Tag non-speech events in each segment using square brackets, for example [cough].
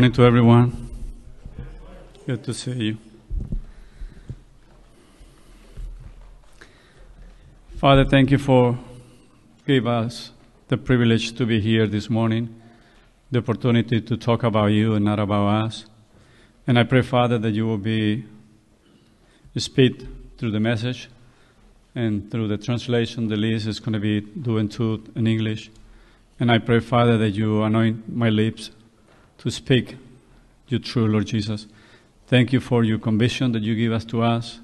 morning to everyone. Good to see you. Father, thank you for giving us the privilege to be here this morning, the opportunity to talk about you and not about us. And I pray, Father, that you will be speed through the message and through the translation. The least is going to be doing two in English. And I pray, Father, that you anoint my lips to speak your true Lord Jesus. Thank you for your conviction that you give us to us.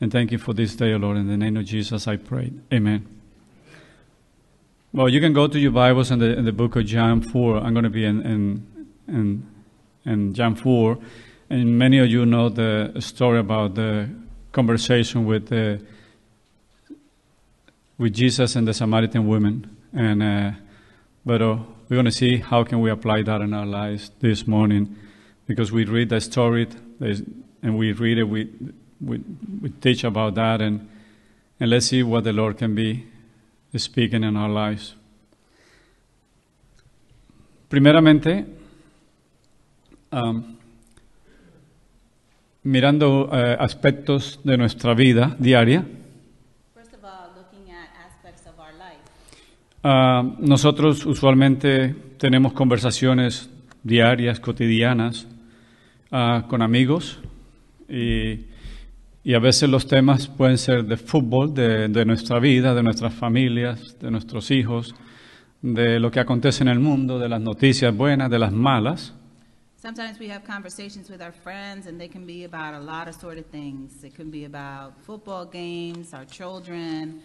And thank you for this day, Lord. In the name of Jesus, I pray. Amen. Well, you can go to your Bibles and the, in the book of John 4. I'm going to be in, in, in, in John 4. And many of you know the story about the conversation with, the, with Jesus and the Samaritan woman. And, uh, but uh, we're going to see how can we apply that in our lives this morning because we read the story and we read it, we, we, we teach about that, and, and let's see what the Lord can be speaking in our lives. Primeramente, um, mirando eh, aspectos de nuestra vida diaria, Ah, nosotros usualmente tenemos conversaciones diarias, cotidianas, ah, con amigos y, a veces los temas pueden ser de fútbol, de, de, nuestra vida, de nuestras familias, de nuestros hijos, de lo que acontece en el mundo, de las noticias buenas, de las malas. Sometimes we have conversations with our friends and they can be about a lot of sort of things. It can be about football games, our children,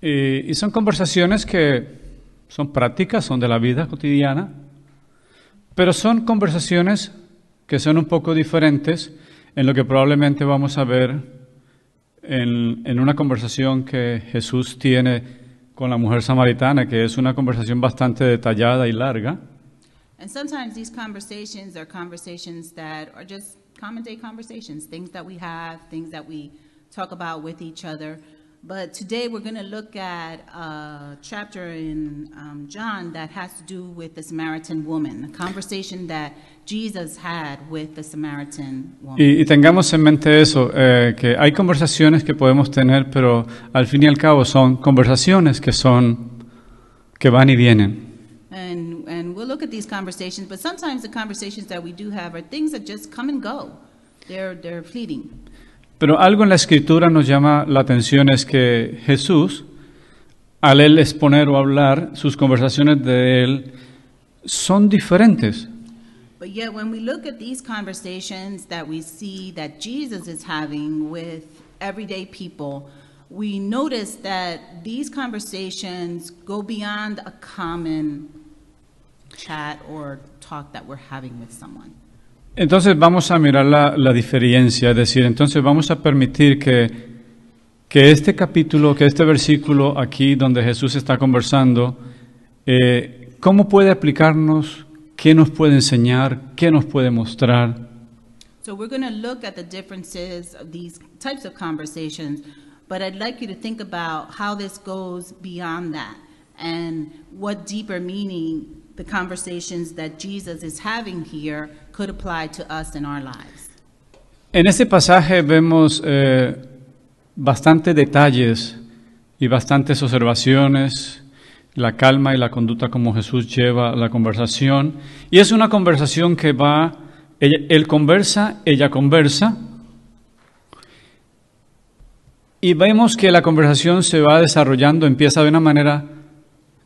y, son conversaciones que son prácticas, son de la vida cotidiana, pero son conversaciones que son un poco diferentes en lo que probablemente vamos a ver en, en, una conversación que Jesús tiene con la mujer samaritana, que es una conversación bastante detallada y larga. And sometimes these conversations are conversations that just common day conversations, things that we have, things that we talk about with each other. But today we're going to look at a chapter in um, John that has to do with the Samaritan woman, a conversation that Jesus had with the Samaritan woman. Y, y tengamos en mente eso, eh, que hay conversaciones que podemos tener, pero al fin y al cabo son conversaciones que son que van y vienen. And look at these conversations, but sometimes the conversations that we do have are things that just come and go. They're, they're fleeting. Pero algo en la escritura nos llama la atención es que Jesús, al él exponer o hablar, sus conversaciones de él son diferentes. But yet, when we look at these conversations that we see that Jesus is having with everyday people, we notice that these conversations go beyond a common chat or talk that we're having with someone. Entonces vamos a mirar la, la diferencia, es decir, entonces vamos a permitir que, que este capítulo, que este versículo aquí donde Jesús está conversando, eh, ¿cómo puede aplicarnos? ¿Qué nos puede enseñar? ¿Qué nos puede mostrar? So we're going to look at the differences of these types of conversations, but I'd like you to think about how this goes beyond that and what deeper meaning conversations En este pasaje vemos eh, bastantes detalles y bastantes observaciones, la calma y la conducta como Jesús lleva la conversación. Y es una conversación que va, él conversa, ella conversa. Y vemos que la conversación se va desarrollando, empieza de una manera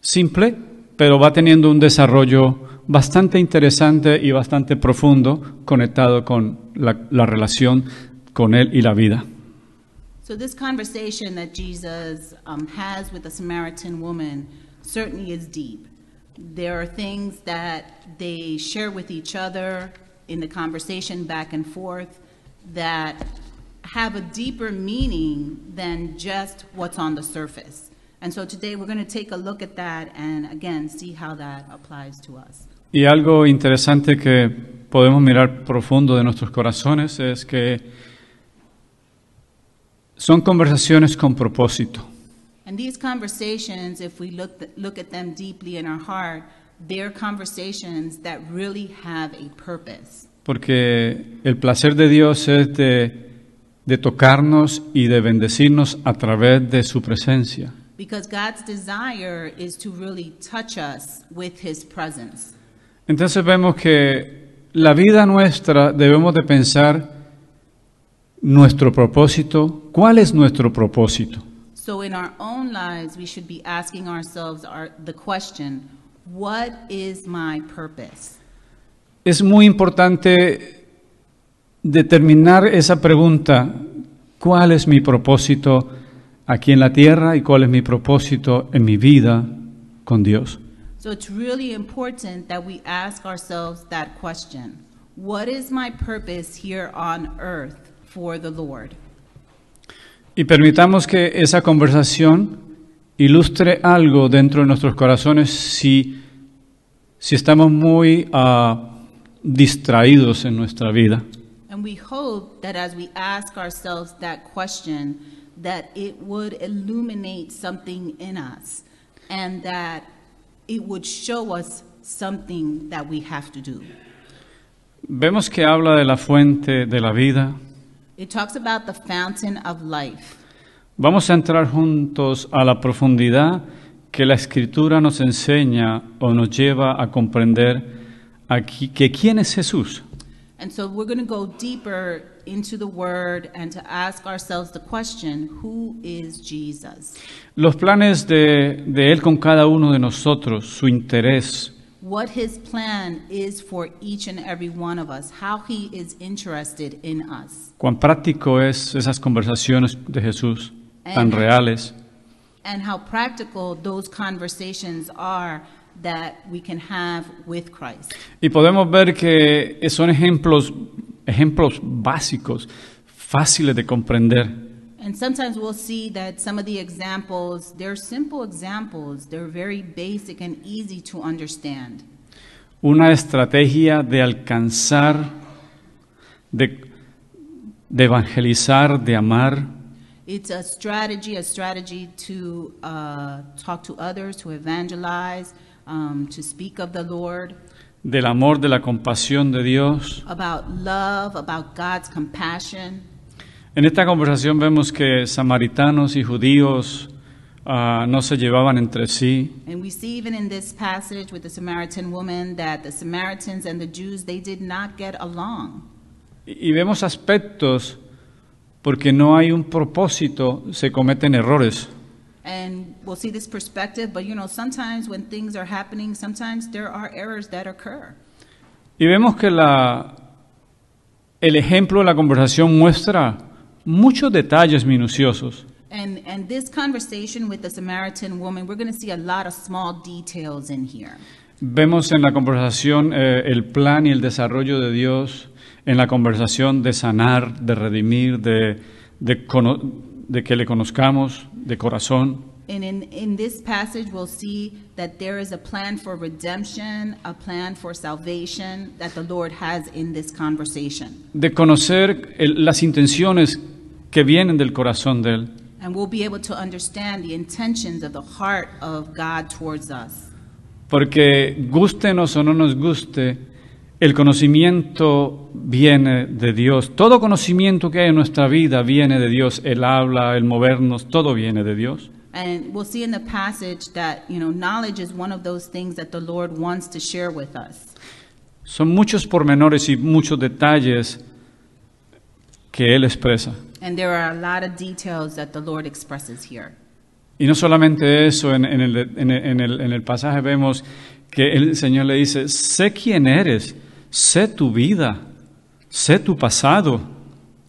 simple pero va teniendo un desarrollo bastante interesante y bastante profundo conectado con la, la relación con Él y la vida. So this conversation that Jesus um, has with the Samaritan woman certainly is deep. There are things that they share with each other in the conversation back and forth that have a deeper meaning than just what's on the surface. Y algo interesante que podemos mirar profundo de nuestros corazones es que son conversaciones con propósito. Porque el placer de Dios es de tocarnos y de bendecirnos a través de su presencia. Entonces vemos que la vida nuestra debemos de pensar nuestro propósito, ¿cuál es nuestro propósito? Es muy importante determinar esa pregunta, ¿cuál es mi propósito? aquí en la tierra y cuál es mi propósito en mi vida con Dios. Y permitamos que esa conversación ilustre algo dentro de nuestros corazones si, si estamos muy ah, distraídos en nuestra vida. And we hope that as we ask ourselves that it would illuminate something in us and that it would show us something that we have to do. Vemos que habla de la fuente de la vida. It talks about the fountain of life. Vamos a entrar juntos a la profundidad que la escritura nos enseña o nos lleva a comprender aquí que quién es Jesús. And so we're going to go deeper into the word and to ask ourselves the question, who is Jesus? Los planes de, de Él con cada uno de nosotros, su interés, What his plan is for each and every one of us, how he is interested in us. cuán práctico es esas conversaciones de Jesús, tan And- reales. and how practical those conversations are that we can have with Christ. Y podemos ver que son ejemplos ejemplos básicos, fáciles de comprender. And sometimes we'll see that some of the examples, they're simple examples, they're very basic and easy to understand. Una estrategia de alcanzar, de, de evangelizar, de amar. It's a strategy, a strategy to uh, talk to others, to evangelize, um, to speak of the Lord del amor, de la compasión de Dios. En esta conversación vemos que samaritanos y judíos ah, no se llevaban entre sí. y vemos aspectos porque no hay un propósito, se cometen errores and we'll see this perspective. But you know, sometimes when things are happening, sometimes there are errors that occur. Y vemos que la, el ejemplo de la conversación muestra muchos detalles minuciosos. And, and this conversation with the Samaritan woman, we're going to see a lot of small details in here. Vemos en la conversación eh, el plan y el desarrollo de Dios, en la conversación de sanar, de redimir, de, de, de que le conozcamos. de corazón. And in, in this passage, we'll see that there is a plan for redemption, a plan for salvation that the Lord has in this conversation. de conocer el- las intenciones que vienen del corazón de Él. And we'll be able to understand the intentions of the heart of God towards us. Porque gustenos o no nos guste, El conocimiento viene de Dios. Todo conocimiento que hay en nuestra vida viene de Dios. El habla, el movernos, todo viene de Dios. Son muchos pormenores y muchos detalles que él expresa. Y no solamente eso, en, en, el, en, el, en el, pasaje vemos que el Señor le dice, sé quién eres sé tu vida, sé tu pasado.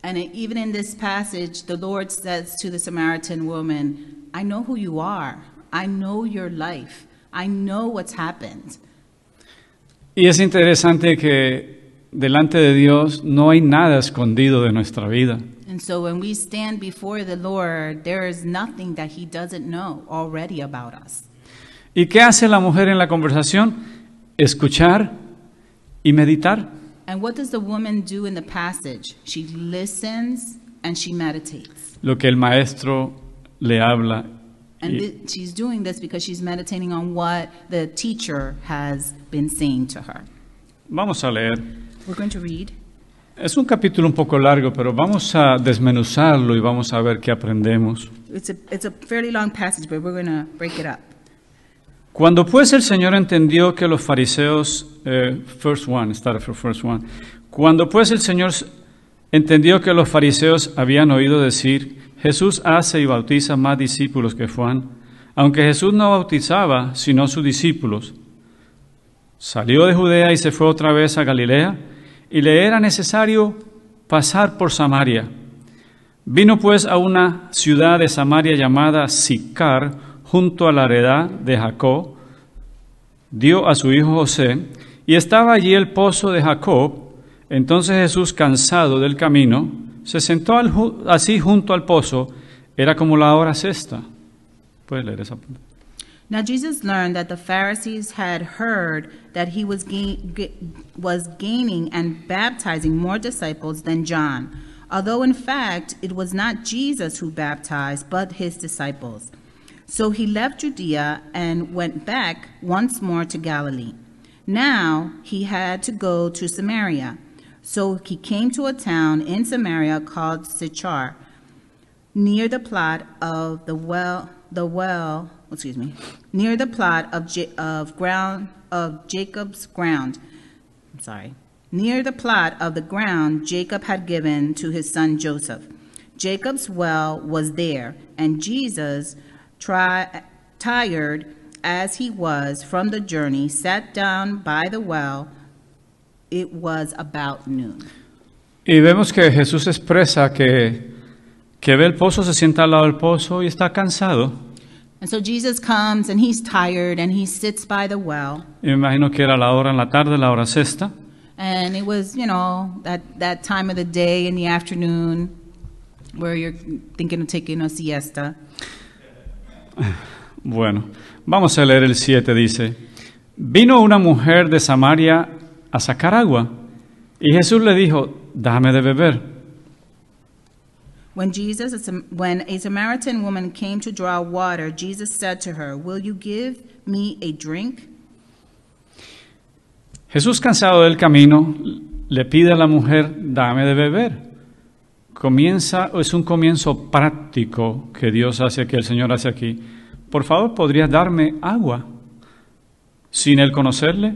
And even in this passage, the Lord says to the Samaritan woman, I know who you are. I know your life. I know what's happened. Y es interesante que delante de Dios no hay nada escondido de nuestra vida. And so when we stand before the Lord, there is nothing that he doesn't know already about us. ¿Y qué hace la mujer en la conversación? Escuchar y meditar. And what does the woman do in the passage? She listens and she meditates. Lo que el maestro le habla. And she's doing this because she's meditating on what the teacher has been saying to her. Vamos a leer. We're going to read. Es un capítulo un poco largo, pero vamos a desmenuzarlo y vamos a ver qué aprendemos. It's a, it's a fairly long passage, but we're going to break it up. Cuando pues el Señor entendió que los fariseos, eh, first one, cuando pues el Señor entendió que los fariseos habían oído decir, Jesús hace y bautiza más discípulos que Juan, aunque Jesús no bautizaba, sino sus discípulos, salió de Judea y se fue otra vez a Galilea, y le era necesario pasar por Samaria. Vino pues a una ciudad de Samaria llamada Sicar, junto a la heredad de Jacob, dio a su hijo José, y estaba allí el pozo de Jacob. Entonces Jesús, cansado del camino, se sentó así junto al pozo. Era como la hora sexta. Puedes leer esa. Now Jesus learned that the Pharisees had heard that he was, was gaining and baptizing more disciples than John, although in fact it was not Jesus who baptized, but his disciples. So he left Judea and went back once more to Galilee. Now he had to go to Samaria. So he came to a town in Samaria called Sichar, near the plot of the well, the well, excuse me, near the plot of, J- of ground of Jacob's ground. I'm sorry, near the plot of the ground Jacob had given to his son Joseph. Jacob's well was there, and Jesus tri- tired as he was from the journey, sat down by the well. It was about noon. Y vemos que Jesús expresa que, que ve el pozo, se sienta al lado del pozo y está cansado. And so Jesus comes and he's tired and he sits by the well. Y me imagino que era la hora en la tarde, la hora sexta. And it was, you know, that, that time of the day in the afternoon where you're thinking of taking a siesta. [laughs] Bueno, vamos a leer el 7, dice, vino una mujer de Samaria a sacar agua y Jesús le dijo, dame de beber. When Jesus when a Samaritan woman came to draw water, Jesus said to her, "Will you give me a drink?" Jesús cansado del camino le pide a la mujer, dame de beber comienza, es un comienzo práctico que Dios hace, que el Señor hace aquí. Por favor, ¿podrías darme agua sin él conocerle?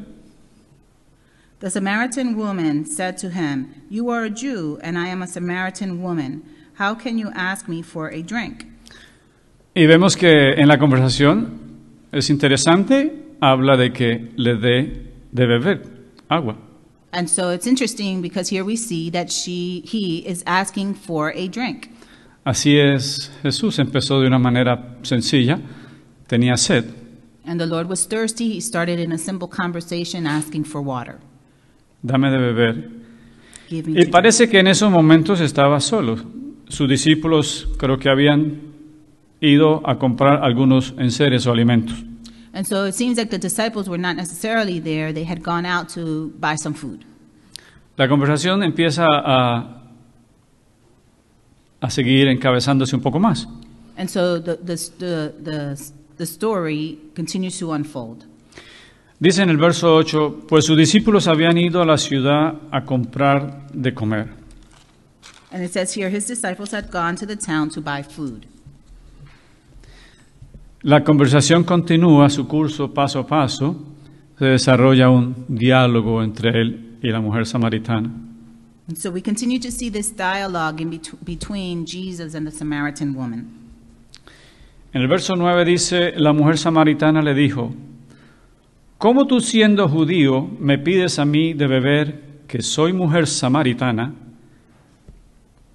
The Samaritan woman said to him, You are a Jew, and I am a Samaritan woman. How can you ask me Y vemos que en la conversación es interesante, habla de que le dé de beber agua. And so it's interesting because here we see that she, he is asking for a drink. Así es, Jesús empezó de una manera sencilla, tenía sed. And the Lord was thirsty. He started in a simple conversation asking for water. Dame de beber. Y parece que en esos momentos estaba solo. Sus discípulos creo que habían ido a comprar algunos enseres o alimentos. And so it seems like the disciples were not necessarily there. They had gone out to buy some food. La conversación empieza a, a seguir encabezándose un poco más. And so the, the, the, the story continues to unfold. Dice en el verso 8, pues sus discípulos habían ido a la ciudad a comprar de comer. And it says here, his disciples had gone to the town to buy food. La conversación continúa su curso paso a paso. Se desarrolla un diálogo entre él y la mujer samaritana. En el verso 9 dice, la mujer samaritana le dijo, ¿cómo tú siendo judío me pides a mí de beber que soy mujer samaritana?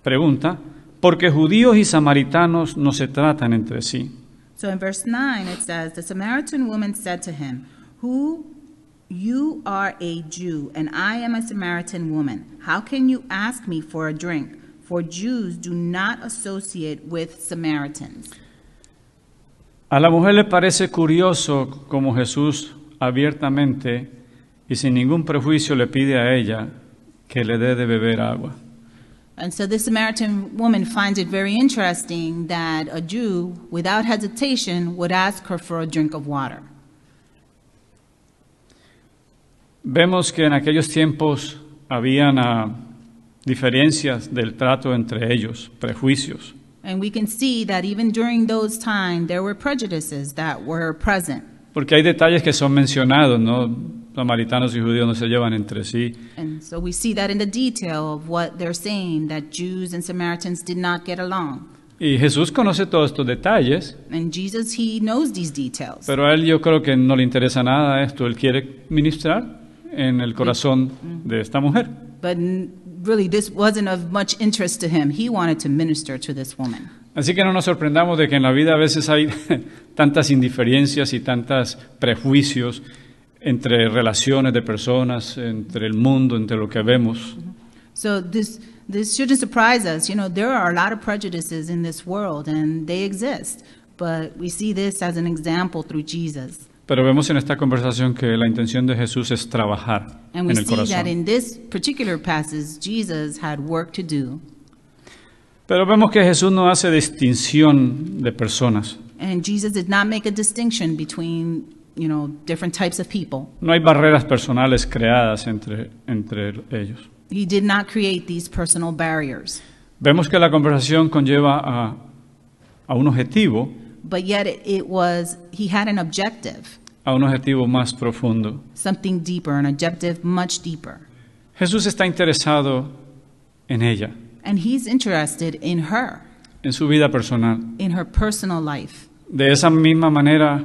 Pregunta, porque judíos y samaritanos no se tratan entre sí. So in verse 9, it says, The Samaritan woman said to him, Who you are a Jew, and I am a Samaritan woman. How can you ask me for a drink? For Jews do not associate with Samaritans. A la mujer le parece curioso como Jesús abiertamente y sin ningún prejuicio le pide a ella que le dé de beber agua. And so this Samaritan woman finds it very interesting that a Jew, without hesitation, would ask her for a drink of water. Vemos que en aquellos tiempos habían uh, diferencias del trato entre ellos, prejuicios. And we can see that even during those times there were prejudices that were present. Porque hay detalles que son mencionados, ¿no? samaritanos y judíos no se llevan entre sí. And so we see that in the detail of what they're saying that Jews and Samaritans did not get along. Y Jesús conoce todos estos detalles. And Jesus, he knows these details. Pero a él yo creo que no le interesa nada esto. Él quiere ministrar en el corazón de esta mujer. But really this wasn't of much interest to him. He wanted to minister to this woman. Así que no nos sorprendamos de que en la vida a veces hay [laughs] tantas indiferencias y tantos prejuicios entre relaciones de personas, entre el mundo, entre lo que vemos. So this this shouldn't surprise us. You know, there are a lot of prejudices in this world and they exist, but we see this as an example through Jesus. Pero vemos en esta conversación que la intención de Jesús es trabajar en el corazón. And in this particular Passage, Jesus had work to do. Pero vemos que Jesús no hace distinción de personas. And Jesus did not make a distinction between you know, different types of people. No hay barreras personales creadas entre, entre ellos. He did not create these personal barriers. Vemos que la conversación conlleva a, a un objetivo. But yet it, it was, he had an objective. A un objetivo más profundo. Something deeper, an objective much deeper. Jesús está interesado en ella. And he's interested in her. En su vida personal. In her personal life. De esa misma manera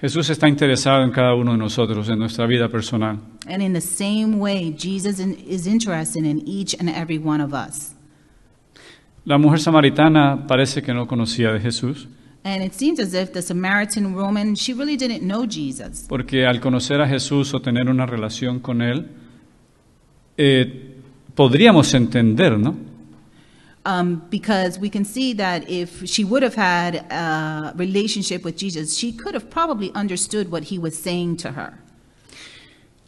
Jesús está interesado en cada uno de nosotros, en nuestra vida personal. La mujer samaritana parece que no conocía de Jesús, porque al conocer a Jesús o tener una relación con Él, eh, podríamos entender, ¿no? Um, because we can see that if she would have had a relationship with Jesus, she could have probably understood what he was saying to her.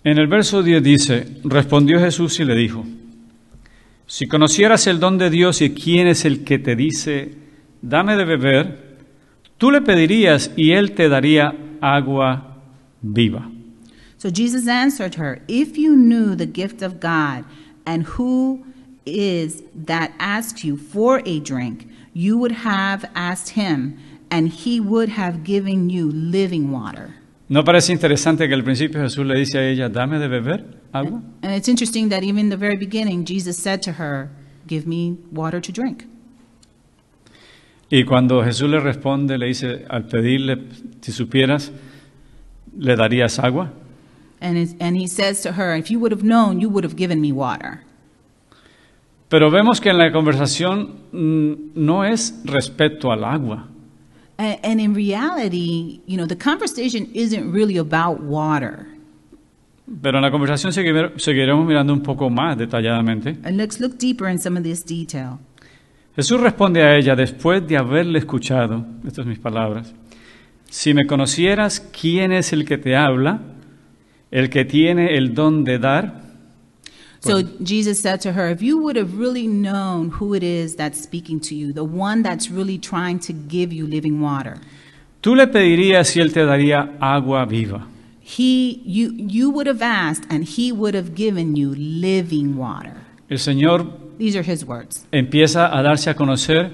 En el verso 10 dice, respondió Jesús y le dijo, si conocieras el don de Dios y quién es el que te dice, dame de beber, tú le pedirías y él te daría agua viva. So Jesus answered her, if you knew the gift of God and who is that asked you for a drink, you would have asked him, and he would have given you living water. ¿No parece interesante que al principio Jesús le dice a ella, dame de beber agua? And it's interesting that even in the very beginning, Jesus said to her, give me water to drink. Y cuando Jesús le responde, le dice, al pedirle, si supieras, ¿le darías agua? And, and he says to her, if you would have known, you would have given me water. Pero vemos que en la conversación mm, no es respecto al agua. Pero en la conversación seguiremos mirando un poco más detalladamente. Jesús responde a ella después de haberle escuchado, estas mis palabras, si me conocieras quién es el que te habla, el que tiene el don de dar, So Jesus said to her, If you would have really known who it is that's speaking to you, the one that's really trying to give you living water. Tú le pedirías si él te daría agua viva. He, you, you would have asked, and he would have given you living water. El Señor These are his words. empieza a darse a conocer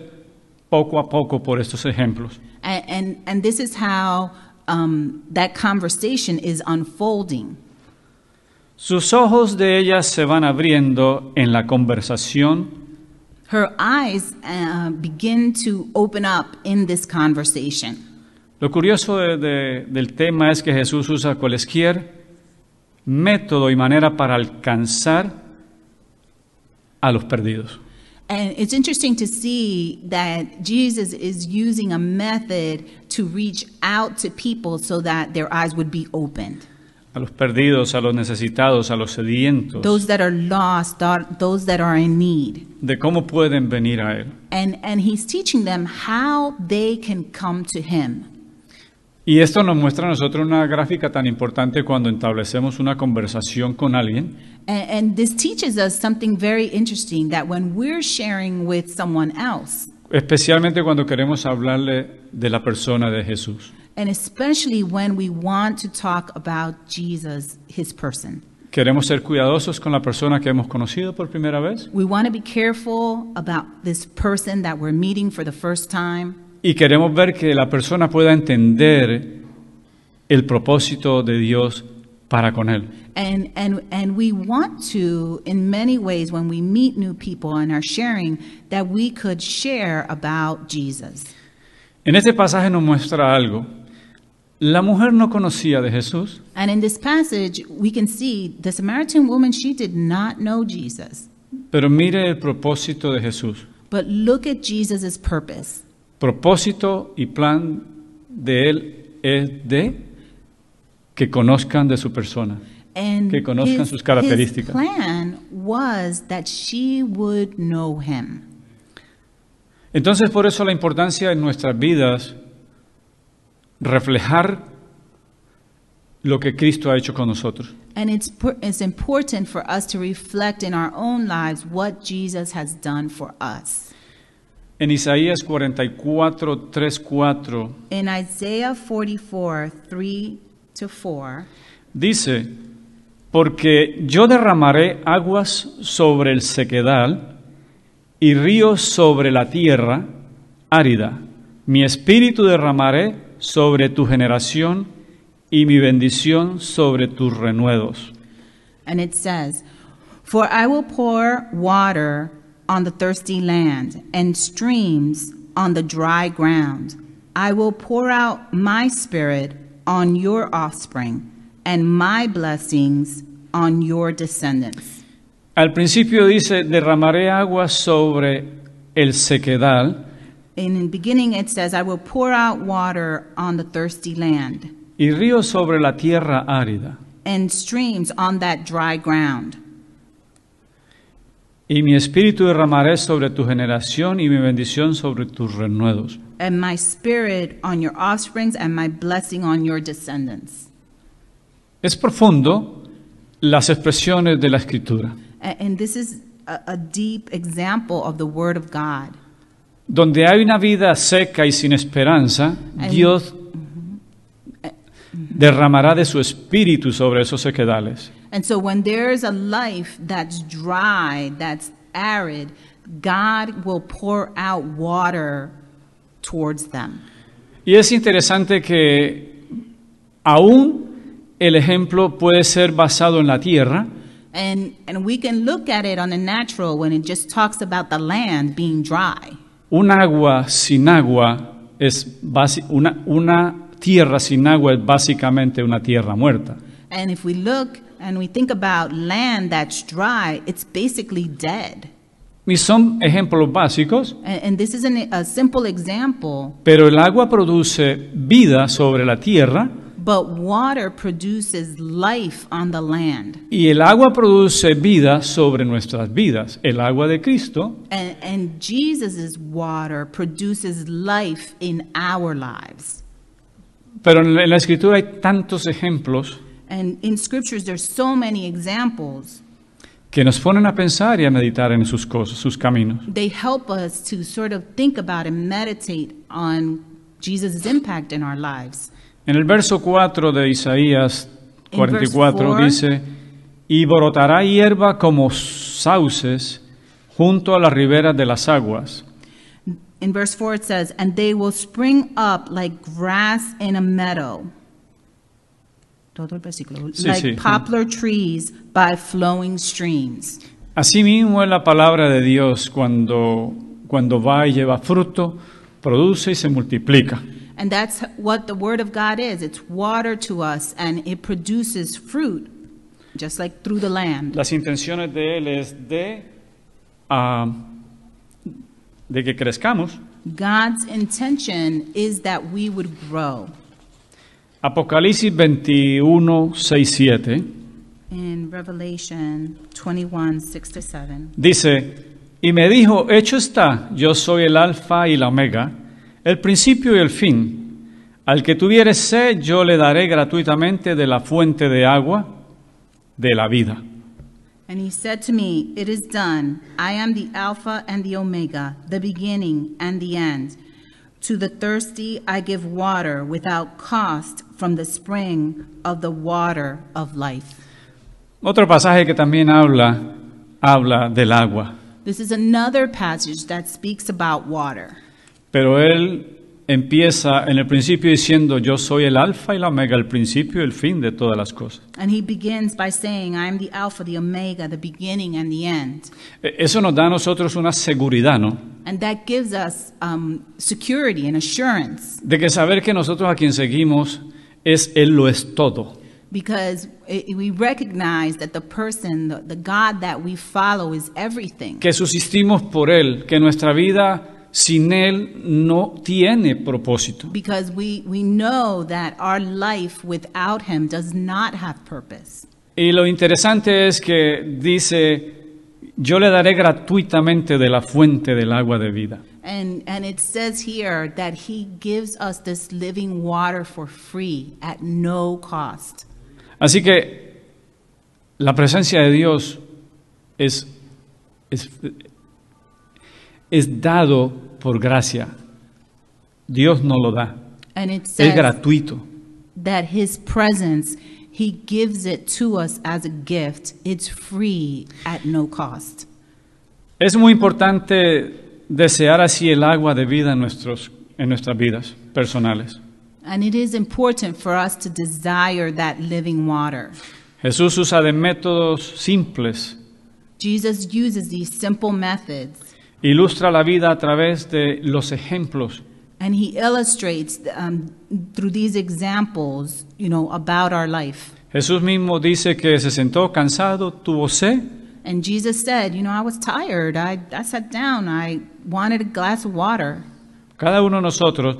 poco a poco por estos ejemplos. And, and, and this is how um, that conversation is unfolding. Sus ojos de ella se van abriendo en la conversación. Her eyes uh, begin to open up in this conversation. Lo curioso de, del tema es que Jesús usa cualquier método y manera para alcanzar a los perdidos. And it's interesting to see that Jesus is using a method to reach out to people so that their eyes would be opened a los perdidos, a los necesitados, a los sedientos. De cómo pueden venir a él. Y esto nos muestra a nosotros una gráfica tan importante cuando establecemos una conversación con alguien. Especialmente cuando queremos hablarle de la persona de Jesús. and especially when we want to talk about Jesus, his person. Queremos ser cuidadosos con la persona que hemos conocido por primera vez. We want to be careful about this person that we're meeting for the first time. Y queremos ver que la persona pueda entender el propósito de Dios para con él. And, and, and we want to, in many ways, when we meet new people and are sharing, that we could share about Jesus. En este pasaje nos muestra algo La mujer no conocía de Jesús. Pero mire el propósito de Jesús. Propósito y plan de él es de que conozcan de su persona. que conozcan sus características. His plan was that she would know him. Entonces, por eso la importancia en nuestras vidas reflejar lo que Cristo ha hecho con nosotros. And it's, it's important for us to reflect in our own lives what Jesus has done for us. En Isaías 44, 3, 4. In Isaiah 44, 3 to 4. Dice, porque yo derramaré aguas sobre el sequedal y ríos sobre la tierra árida. Mi espíritu derramaré sobre tu generación y mi bendición sobre tus renuevos. And it says, For I will pour water on the thirsty land and streams on the dry ground. I will pour out my spirit on your offspring and my blessings on your descendants. Al principio dice, derramaré agua sobre el sequedal In the beginning it says, I will pour out water on the thirsty land. Y ríos sobre la tierra árida. And streams on that dry ground. Y mi espíritu derramaré sobre tu generación y mi bendición sobre tus renuevos. And my spirit on your offsprings and my blessing on your descendants. Es profundo las expresiones de la escritura. And this is a, a deep example of the word of God. Donde hay una vida seca y sin esperanza, and, Dios mm-hmm. derramará de su espíritu sobre esos sequedales. And so when there's a life that's dry, that's arid, God will pour out water towards them. Y es interesante que aún el ejemplo puede ser basado en la tierra. And, and we can look at it on the natural when it just talks about the land being dry. Un agua sin agua es una, una tierra sin agua es básicamente una tierra muerta. And if we look and we think about land that's dry, it's basically dead. Y son ejemplos básicos. And, and this is an, a simple example. Pero el agua produce vida sobre la tierra. But water produces life on the land. Y el agua produce vida sobre nuestras vidas. El agua de Cristo. And, and Jesus' water produces life in our lives. Pero en la, en la escritura hay tantos ejemplos. And in scriptures there's so many examples. que nos ponen a pensar y a meditar en sus cosas, sus caminos. They help us to sort of think about and meditate on Jesus' impact in our lives. En el verso 4 de Isaías 44 dice, y brotará hierba como sauces junto a la ribera de las aguas. In verse 4 it says, and they will spring up like grass in a meadow. Todo el versículo. Sí, like poplar trees by flowing streams. Asimismo es la palabra de Dios cuando, cuando va y lleva fruto, produce y se multiplica. And that's what the Word of God is it's water to us and it produces fruit, just like through the land. Las intenciones de Él es de, uh, de que crezcamos. God's intention is that we would grow. Apocalipsis 21, 6, 7. In Revelation 21, 6 to 7. Dice, y me dijo, hecho está, yo soy el alfa y la omega el principio y el fin. Al que tuviere sed, yo le daré gratuitamente de la fuente de agua de la vida. And he said to me, It is done. I am the Alpha and the Omega, the beginning and the end. To the thirsty I give water without cost from the spring of the water of life. Otro pasaje que también habla habla del agua. This is another passage that speaks about water. Pero él empieza en el principio diciendo, yo soy el alfa y la omega, el principio y el fin de todas las cosas. And he begins by saying, I am the alpha, the omega, the beginning and the end. E-, eso nos da a nosotros una seguridad, ¿no? And that gives us um, security and assurance. De que saber que nosotros a quien seguimos es él lo es todo. Because we recognize that the person, the God that we follow is everything. Que subsistimos por él, que nuestra vida sin él no tiene propósito. Because we, we know that our life without him does not have purpose. Y lo interesante es que dice, yo le daré gratuitamente de la fuente del agua de vida. And, and it says here that he gives us this living water for free at no cost. Así que la presencia de Dios es, es, es dado por gracia. Dios no lo da. And it says es gratuito. That his presence he gives it to us as a gift. It's free at no cost. Es muy importante desear así el agua de vida en nuestros en nuestras vidas personales. And it is important for us to desire that living water. Jesús usa de métodos simples. Jesus uses these simple methods Ilustra la vida a través de los ejemplos. And he illustrates um, through these examples, you know, about our life. Jesús mismo dice que se sentó cansado, tuvo sed. And Jesus said, you know, I was tired. I, I sat down. I wanted a glass of water. Cada uno de nosotros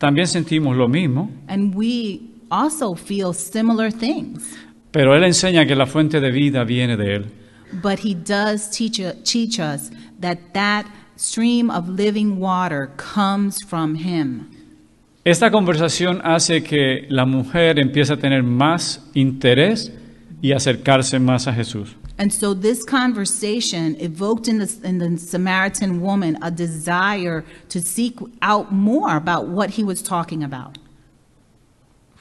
también sentimos lo mismo. And we also feel similar things. Pero él enseña que la fuente de vida viene de él. But he does teach, teach us that that stream of living water comes from him. Esta conversación hace que la mujer empiece a tener más interés y acercarse más a Jesús. And so this conversation evoked in the, in the Samaritan woman a desire to seek out more about what he was talking about.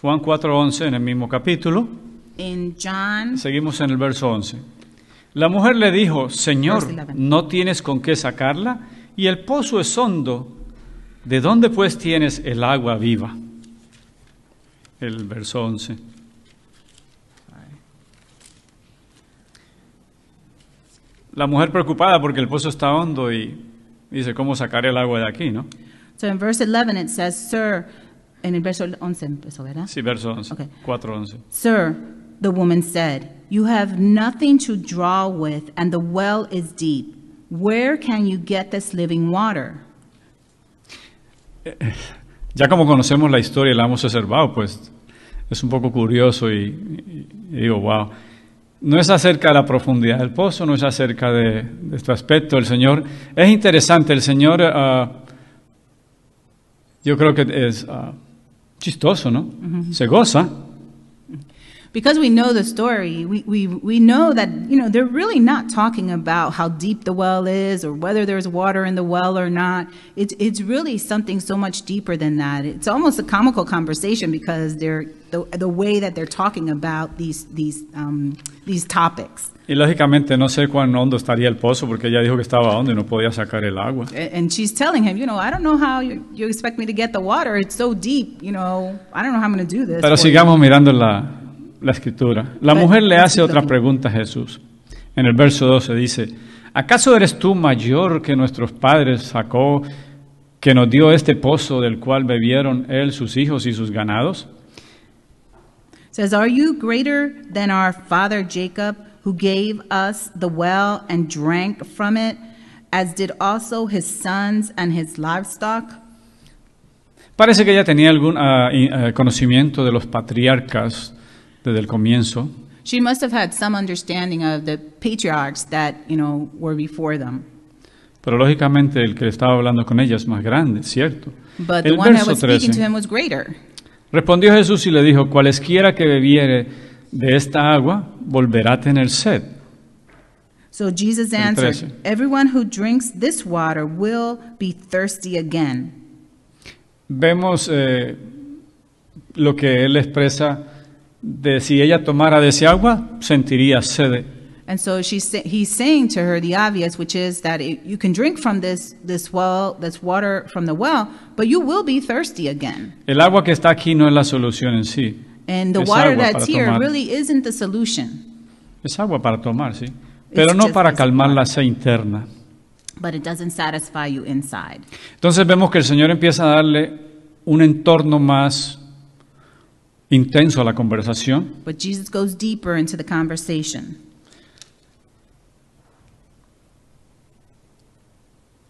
Juan 4:11 en el mismo capítulo. In John, Seguimos en el verso 11. La mujer le dijo, Señor, ¿no tienes con qué sacarla? Y el pozo es hondo. ¿De dónde pues tienes el agua viva? El verso 11. La mujer preocupada porque el pozo está hondo y dice, ¿cómo sacaré el agua de aquí, no? So in verse 11 it says, Sir, en el verso 11 empezó, ¿verdad? Sí, verso 11, okay. 4, 11. Sir, the woman said, You have nothing to draw with, and the well is deep. Where can you get this living water? Eh, ya como conocemos la historia y la hemos observado, pues es un poco curioso y, digo, wow. No es acerca de la profundidad del pozo, no es acerca de, este aspecto. El Señor, es interesante, el Señor, ah, yo creo que es ah, chistoso, ¿no? Se goza because we know the story, we, we, we know that, you know, they're really not talking about how deep the well is or whether there's water in the well or not. It's, it's really something so much deeper than that. It's almost a comical conversation because they're, the, the way that they're talking about these, these, um, these topics. Y lógicamente no sé cuán hondo estaría el pozo porque ella dijo que estaba hondo y no podía sacar el agua. And she's telling him, you know, I don't know how you, you expect me to get the water. It's so deep, you know. I don't know how I'm going to do this. Pero sigamos you. mirando la la escritura. La mujer le hace otra pregunta a Jesús. En el verso 12 dice, ¿acaso eres tú mayor que nuestros padres sacó, que nos dio este pozo del cual bebieron él, sus hijos y sus ganados? Says, are you greater than our father Jacob, who gave us the well and drank from it, as did also his sons and his livestock? Parece que ella tenía algún ah, eh, conocimiento de los patriarcas desde el comienzo. She must have had some understanding of the patriarchs that, you know, were before them. Pero lógicamente el que estaba hablando con ella es más grande, cierto. But el the one that was speaking to him was greater. Respondió Jesús y le dijo, cualesquiera que bebiere de esta agua, volverá a tener sed. So Jesus answered, Everyone who drinks this water will be thirsty again. Vemos eh, lo que él expresa de si ella tomara de ese agua, sentiría sed. And so she's, he's saying to her the obvious, which is that it, you can drink from this, this well, this water from the well, but you will be thirsty again. El agua que está aquí no es la solución en sí. And the es water that's here tomar. really isn't the solution. Es agua para tomar, sí. Pero It's no para calmar la sed interna. But it doesn't satisfy you inside. Entonces vemos que el Señor empieza a darle un entorno más intenso a la conversación. But Jesus goes deeper into the conversation.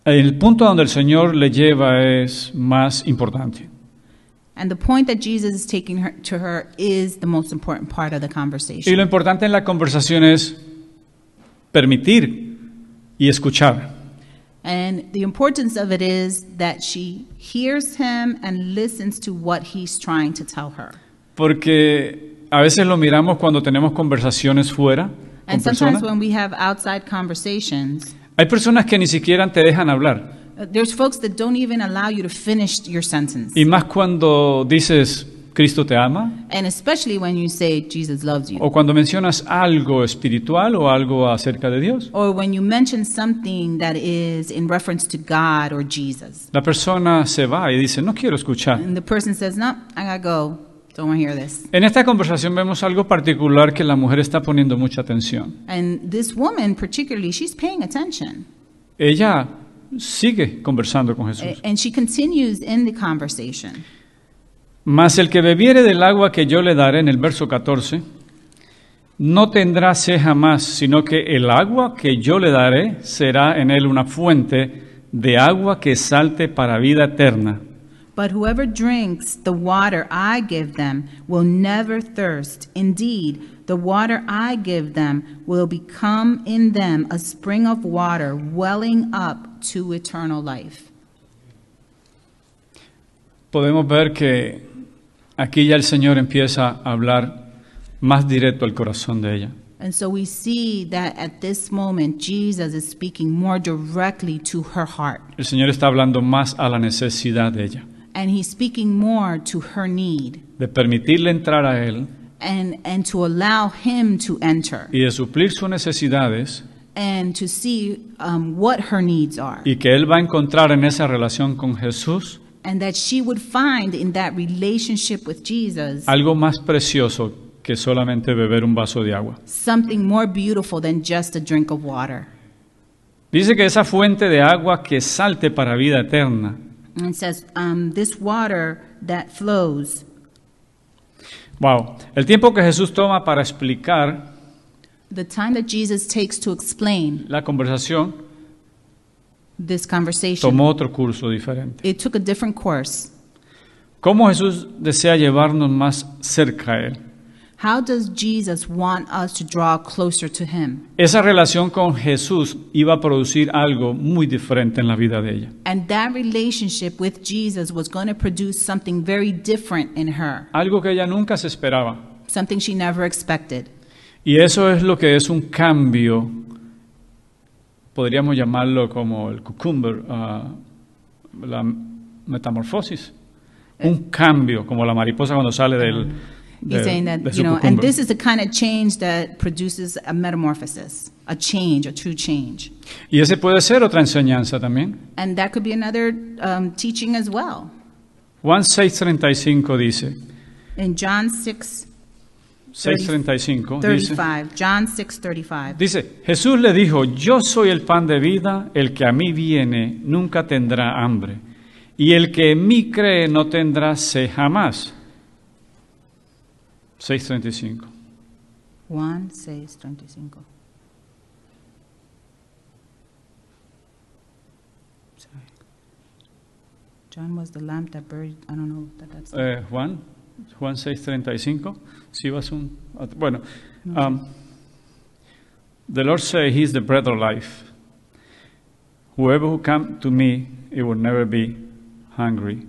El punto donde el Señor le lleva es más importante. And the point that Jesus is taking her, to her is the most important part of the conversation. Y lo importante en la conversación es permitir y escuchar. And the importance of it is that she hears him and listens to what he's trying to tell her. Porque a veces lo miramos cuando tenemos conversaciones fuera. Con And sometimes personas. when we have outside conversations, Hay personas que ni siquiera te dejan hablar. Uh, there's folks that don't even allow you to finish your sentence. Y más cuando dices Cristo te ama And especially when you say Jesus loves you. o cuando mencionas algo espiritual o algo acerca de Dios. Or when you mention something that is in reference to God or Jesus. La persona se va y dice, no quiero escuchar. And the person says, No, I gotta go. En esta conversación vemos algo particular que la mujer está poniendo mucha atención. Ella sigue conversando con Jesús. Mas el que bebiere del agua que yo le daré en el verso 14, no tendrá ceja jamás, sino que el agua que yo le daré será en él una fuente de agua que salte para vida eterna. But whoever drinks the water I give them will never thirst. Indeed, the water I give them will become in them a spring of water welling up to eternal life. Podemos ver que aquí ya el Señor empieza a hablar más directo al corazón de ella. And so we see that at this moment Jesus is speaking more directly to her heart. El Señor está hablando más a la necesidad de ella. and he's speaking more to her need. De permitirle entrar a él. And, and to allow him to enter. Y de suplir sus necesidades. And to see um, what her needs are. Y que él va a encontrar en esa relación con Jesús. And that she would find in that relationship with Jesus. Algo más precioso que solamente beber un vaso de agua. Something more beautiful than just a drink of water. Dice que esa fuente de agua que salte para vida eterna. And says, um, this water that flows. Wow. El tiempo que Jesús toma para explicar The time that Jesus takes to explain la conversación this conversation, tomó otro curso diferente. it took a different course. ¿Cómo Jesús desea llevarnos más cerca a Él? How does Jesus want us to draw closer to him? Esa relación con Jesús iba a producir algo muy diferente en la vida de ella. And that relationship with Jesus was going to produce something very different in her. Algo que ella nunca se esperaba. Something she never expected. Y eso es lo que es un cambio podríamos llamarlo como el cucumber, ah, la metamorfosis, un eh. cambio, como la mariposa cuando sale del, He's saying that, you know, and this is the kind of change that produces a metamorphosis, a change, a true change. Y ese puede ser otra enseñanza también. And that could be another um, teaching as well. Juan 6:35 dice. In John 6 35, dice, John 6:35. Dice, Jesús le dijo, "Yo soy el pan de vida, el que a mí viene nunca tendrá hambre, y el que en mí cree no tendrá sed jamás." 635. 1, 6, Sorry. John was the lamb that buried, I don't know that that's. Eh, Juan, Juan 6:35. Si vas un. Bueno. Um, the Lord said, He is the bread of life. Whoever who come to me, he will never be hungry.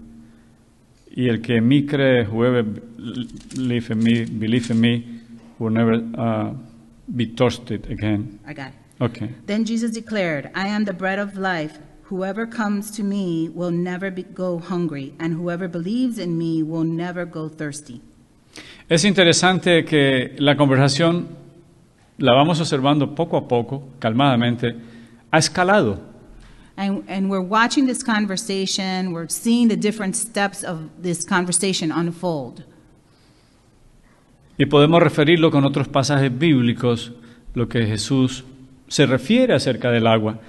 Y el que en mí cree, whoever believes in me, believe in me, will never uh, be thirsty again. I got it. Okay. Then Jesus declared, I am the bread of life. Whoever comes to me will never go hungry, and whoever believes in me will never go thirsty. Es interesante que la conversación la vamos observando poco a poco, calmadamente, ha escalado. And, and we're watching this conversation, we're seeing the different steps of this conversation unfold. Y podemos referirlo con otros pasajes bíblicos, lo que Jesús se refiere acerca del agua.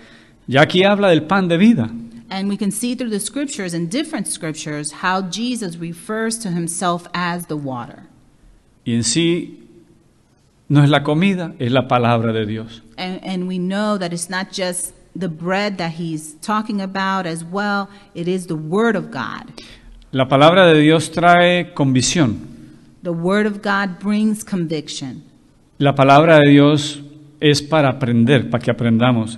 Ya aquí habla del pan de vida. And we can see through the scriptures and different scriptures how Jesus refers to himself as the water. Y en sí no es la comida, es la palabra de Dios. And, and we know that it's not just the bread that he's talking about as well. It is the word of God. La palabra de Dios trae convicción. The word of God brings conviction. La palabra de Dios es para aprender, para que aprendamos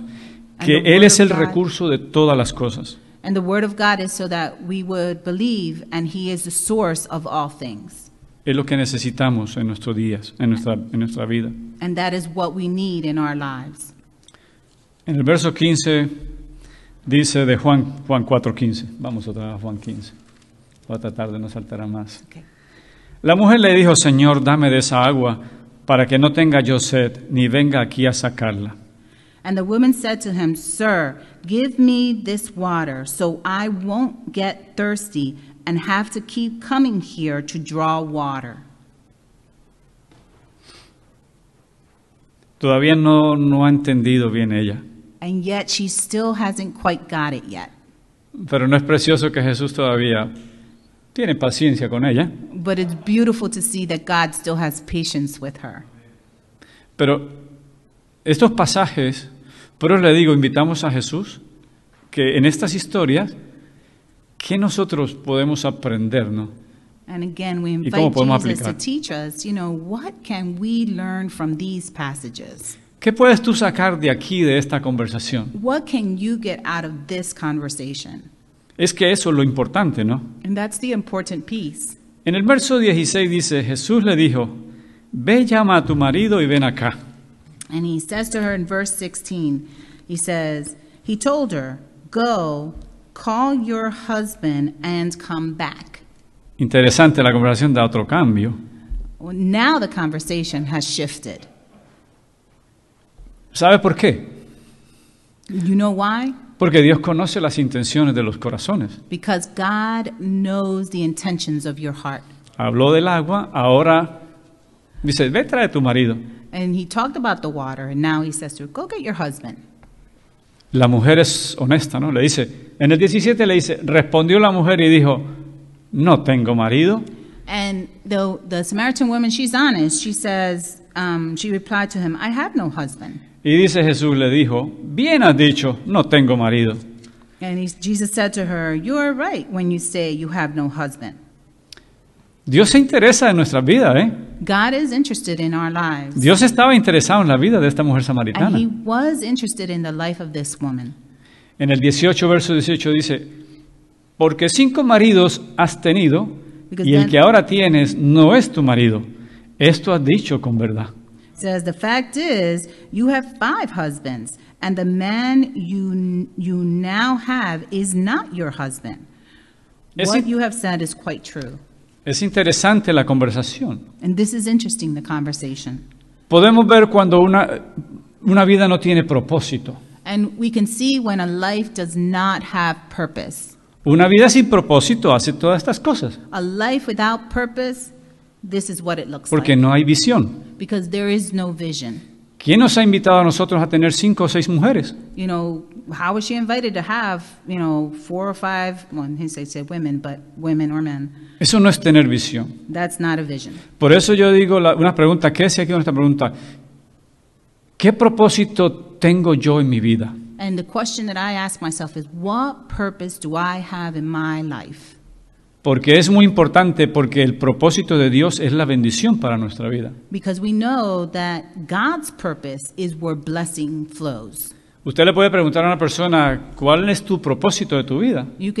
que él es el God, recurso de todas las cosas. And the word of God is so that we would believe and he is the source of all things. Es lo que necesitamos en nuestros días, en nuestra en nuestra vida. And that is what we need in our lives. En el verso 15 dice de Juan, Juan 4.15. Vamos otra vez a Juan 15. Voy a tratar de no saltar más. La mujer le dijo, Señor, dame de esa agua para que no tenga yo sed, ni venga aquí a sacarla. And the woman said to him, give me this water so I won't get thirsty and have to keep coming here to draw water. Todavía no, no ha entendido bien ella and yet she still hasn't quite got it yet. Pero no es precioso que Jesús todavía tiene paciencia con ella. But it's beautiful to see that God still has patience with her. Pero estos pasajes, pero le digo, invitamos a Jesús que en estas historias, ¿qué nosotros podemos aprender, no? And again, we invite Jesus aplicar? to teach us, you know, what can we learn from these passages? ¿Qué puedes tú sacar de aquí, de esta conversación? What can you get out of this conversation? Es que eso es lo importante, ¿no? And that's the important piece. En el verso 16 dice, Jesús le dijo, ve llama a tu marido y ven acá. And he says to her in verse 16, he says, he told her, go, call your husband and come back. Interesante, la conversación da otro cambio. Well, now the conversation has shifted. ¿Sabe por qué? You know why? Porque Dios conoce las intenciones de los corazones. Because God knows the intentions of your heart. Habló del agua, ahora dice, ve trae a tu marido. And he talked about the water, and now he says to her, go get your husband. La mujer es honesta, ¿no? Le dice, en el 17 le dice, respondió la mujer y dijo, no tengo marido. And the, the Samaritan woman, she's honest. She says, um, she replied to him, I have no husband. Y dice Jesús le dijo, bien has dicho, no tengo marido. Dios se interesa en nuestra vida ¿eh? Dios estaba interesado en la vida de esta mujer samaritana. En el 18 verso 18 dice, porque cinco maridos has tenido y el que ahora tienes no es tu marido. Esto has dicho con verdad. says, The fact is, you have five husbands, and the man you, you now have is not your husband. Es What you have said is quite true. Es interesante la conversación. And this is interesting, the conversation. Podemos ver cuando una, una vida no tiene propósito. And we can see when a life does not have purpose. Una vida sin propósito hace todas estas cosas. A life without purpose This is what it looks Porque like. no hay visión. Because there is no vision. ¿Quién nos ha invitado a nosotros a tener cinco o seis mujeres? You know, how was she invited to have, you know, four or five, well, he said, said women, but women or men. Eso no es tener visión. That's not a vision. Por eso yo digo la, una pregunta, ¿qué decía aquí nuestra pregunta? ¿Qué propósito tengo yo en mi vida? And the question that I ask myself is, what purpose do I have in my life? Porque es muy importante porque el propósito de Dios es la bendición para nuestra vida. Usted le puede preguntar a una persona, ¿cuál es tu propósito de tu vida? Y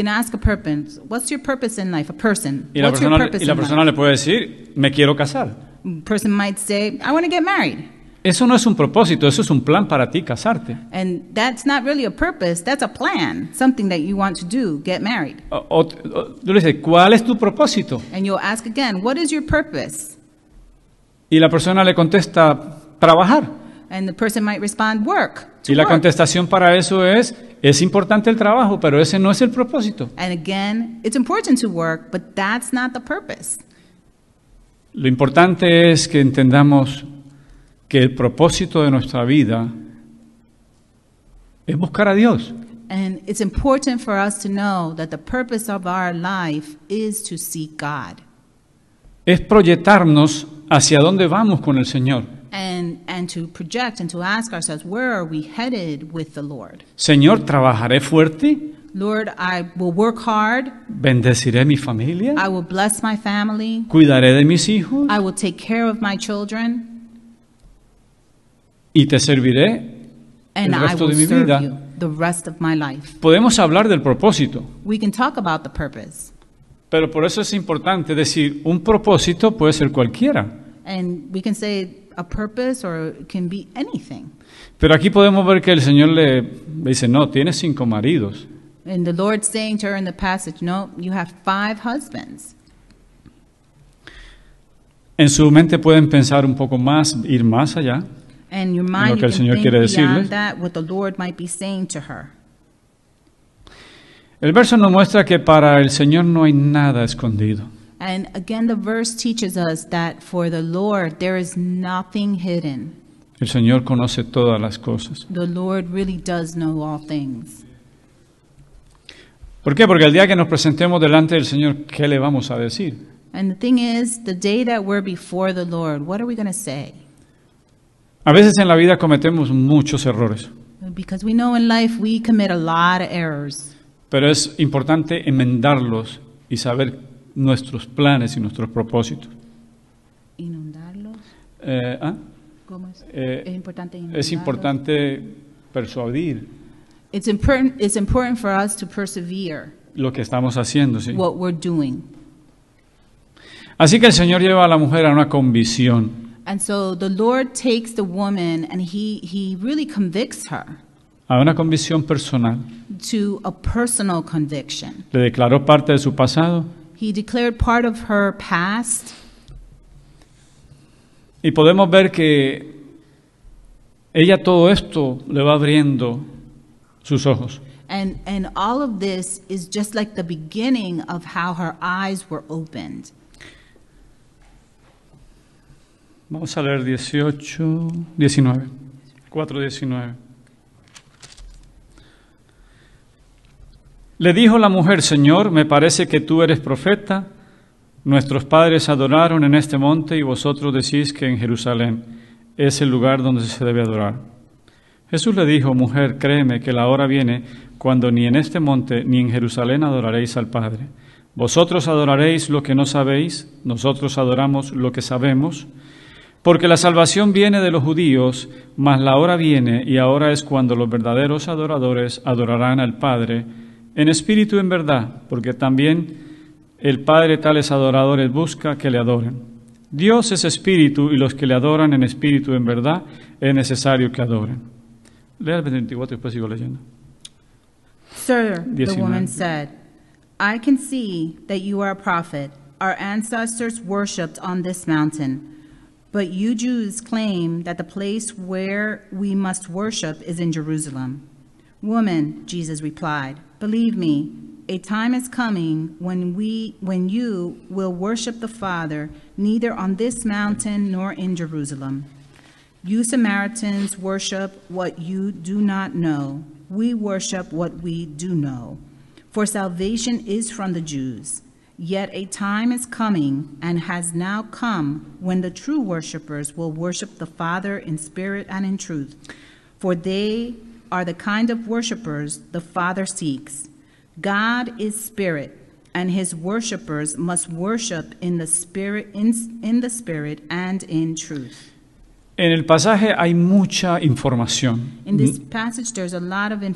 la persona, le puede decir, me quiero casar. Eso no es un propósito, eso es un plan para ti casarte. And that's not really a purpose, that's a plan, something that you want to do, get married. O, o, yo le dice, ¿cuál es tu propósito? And you'll ask again, what is your purpose? Y la persona le contesta, trabajar. And the person might respond, work. Y la contestación para eso es, es importante el trabajo, pero ese no es el propósito. And again, it's important to work, but that's not the purpose. Lo importante es que entendamos que el propósito de nuestra vida es buscar a Dios. And it's important for us to know that the purpose of our life is to seek God. Es proyectarnos hacia dónde vamos con el Señor. And, and to project and to ask ourselves, where are we headed with the Lord? Señor, trabajaré fuerte. Lord, I will work hard. Bendeciré mi familia. I will bless my family. Cuidaré de mis hijos. I will take care of my children y te serviré el resto de mi vida. Podemos hablar del propósito, pero por eso es importante decir, un propósito puede ser cualquiera. Pero aquí podemos ver que el Señor le, dice, no, tienes cinco maridos. En su mente pueden pensar un poco más, ir más allá. And your mind, lo que el Señor quiere decirle. El verso nos muestra que para el Señor no hay nada escondido. And again, the verse teaches us that for the Lord there is nothing hidden. El Señor conoce todas las cosas. The Lord really does know all things. ¿Por qué? Porque el día que nos presentemos delante del Señor, ¿qué le vamos a decir? And the thing is, the day that we're before the Lord, what are we going to say? A veces en la vida cometemos muchos errores, pero es importante enmendarlos y saber nuestros planes y nuestros propósitos. Inundarlos. Eh, ¿ah? ¿Cómo es? Eh, es importante Es importante persuadir It's important, lo que estamos haciendo, sí. Así que el Señor lleva a la mujer a una convicción And so the Lord takes the woman and he, he really convicts her. A una convicción personal. To a personal conviction. Le declaró parte de su pasado. He declared part of her past. Y podemos ver que ella todo esto le va abriendo sus ojos. And, and all of this is just like the beginning of how her eyes were opened. Vamos a leer 18, 19, 4, 19. Le dijo la mujer, Señor, me parece que tú eres profeta. Nuestros padres adoraron en este monte y vosotros decís que en Jerusalén es el lugar donde se debe adorar. Jesús le dijo, mujer, créeme que la hora viene cuando ni en este monte ni en Jerusalén adoraréis al Padre. Vosotros adoraréis lo que no sabéis, nosotros adoramos lo que sabemos porque la salvación viene de los judíos, mas la hora viene y ahora es cuando los verdaderos adoradores adorarán al Padre en espíritu en verdad, porque también el Padre tales adoradores busca que le adoren. Dios es espíritu y los que le adoran en espíritu en verdad es necesario que adoren. Lea el 24 y después sigo leyendo. Sir, the woman said, I can see that you are a prophet. Our ancestors worshipped on this mountain. But you Jews claim that the place where we must worship is in Jerusalem. Woman, Jesus replied, believe me, a time is coming when we when you will worship the Father neither on this mountain nor in Jerusalem. You Samaritans worship what you do not know. We worship what we do know. For salvation is from the Jews. Yet a time is coming and has now come when the true worshipers will worship the Father in spirit and in truth, for they are the kind of worshipers the Father seeks. God is spirit, and his worshipers must worship in the spirit in, in the spirit and in truth. En el pasaje hay mucha información. In this passage, a lot of en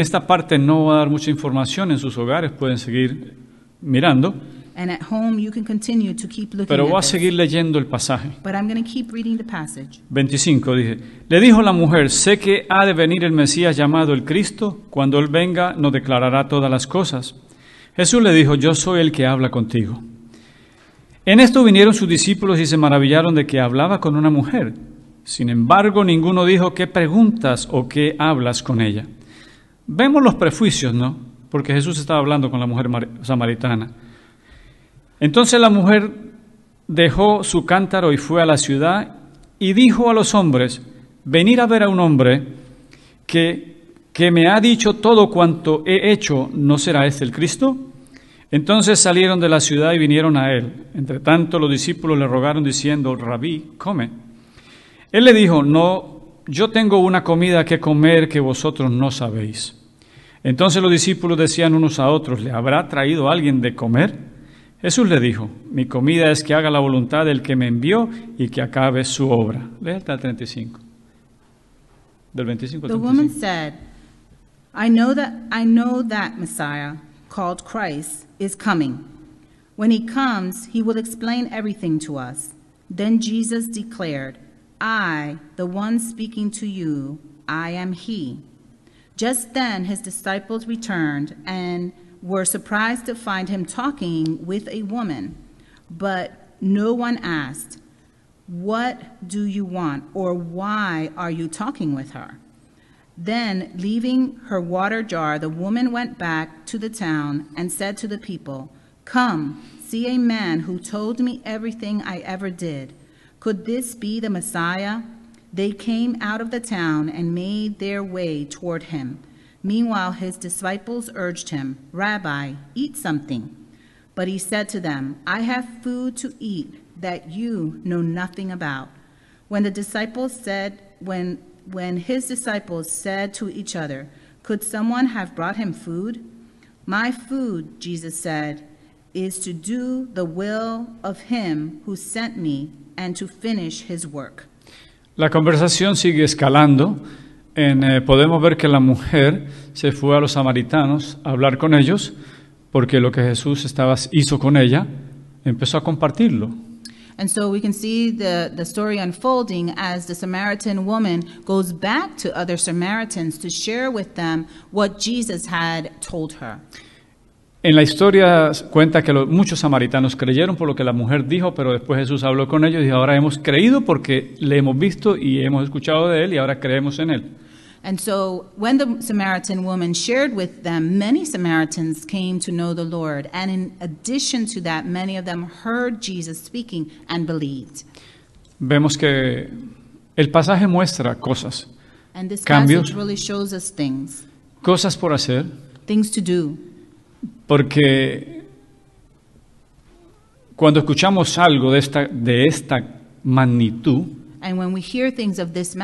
esta parte no va a dar mucha información en sus hogares, pueden seguir mirando. Pero voy a seguir leyendo el pasaje. 25 dice, le dijo la mujer, sé que ha de venir el Mesías llamado el Cristo, cuando Él venga nos declarará todas las cosas. Jesús le dijo, yo soy el que habla contigo. En esto vinieron sus discípulos y se maravillaron de que hablaba con una mujer. Sin embargo, ninguno dijo, ¿qué preguntas o qué hablas con ella? Vemos los prejuicios, ¿no? porque Jesús estaba hablando con la mujer samaritana. Entonces la mujer dejó su cántaro y fue a la ciudad y dijo a los hombres, venir a ver a un hombre que, que me ha dicho todo cuanto he hecho, ¿no será este el Cristo? Entonces salieron de la ciudad y vinieron a él. Entre tanto los discípulos le rogaron diciendo, rabí, come. Él le dijo, no, yo tengo una comida que comer que vosotros no sabéis. Entonces los discípulos decían unos a otros, ¿le habrá traído alguien de comer? Jesús le dijo, mi comida es que haga la voluntad del que me envió y que acabe su obra. Lea hasta el 35. Del 25 al 35. The woman said, I know that Messiah, called Christ, is coming. When he comes, he will explain everything to us. Then Jesus declared, I, the one speaking to you, I am he. Just then his disciples returned and were surprised to find him talking with a woman. But no one asked, What do you want? or Why are you talking with her? Then, leaving her water jar, the woman went back to the town and said to the people, Come, see a man who told me everything I ever did. Could this be the Messiah? They came out of the town and made their way toward him. Meanwhile, his disciples urged him, Rabbi, eat something. But he said to them, I have food to eat that you know nothing about. When the disciples said, when, when his disciples said to each other, Could someone have brought him food? My food, Jesus said, is to do the will of him who sent me and to finish his work. La conversación sigue escalando. En, eh, podemos ver que la mujer se fue a los samaritanos a hablar con ellos porque lo que Jesús estaba, hizo con ella empezó a compartirlo. And so we can see the, the story unfolding as the Samaritan woman goes back to other Samaritans to share with them what Jesus had told her. En la historia cuenta que muchos samaritanos creyeron por lo que la mujer dijo, pero después Jesús habló con ellos y ahora hemos creído porque le hemos visto y hemos escuchado de él y ahora creemos en él. Vemos que el pasaje muestra cosas. this cambios, shows us things. Cosas por hacer. Porque cuando escuchamos algo de esta, de esta magnitud, And when we hear things of this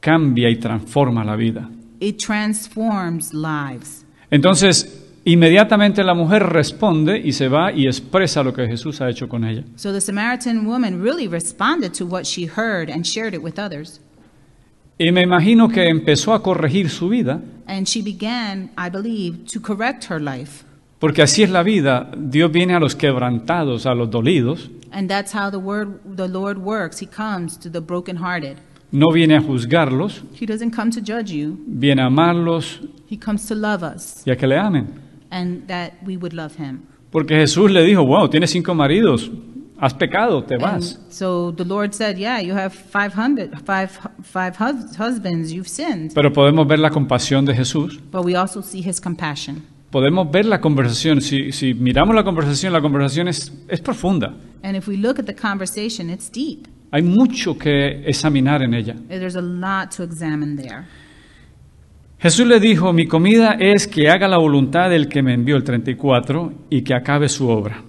cambia y transforma la vida. It transforms lives. Entonces, inmediatamente la mujer responde y se va y expresa lo que Jesús ha hecho con ella. So the Samaritan woman really responded to what she heard and shared it with others. Y me imagino que empezó a corregir su vida. Porque así es la vida. Dios viene a los quebrantados, a los dolidos. No viene a juzgarlos. Viene a amarlos. Y a que le amen. Porque Jesús le dijo, wow, tiene cinco maridos. Has pecado, te vas. Pero podemos ver la compasión de Jesús. Podemos ver la conversación. Si, si miramos la conversación, la conversación es, es profunda. And if we look at the conversation, it's deep. Hay mucho que examinar en ella. There's a lot to examine there. Jesús le dijo, mi comida es que haga la voluntad del que me envió el 34 y que acabe su obra.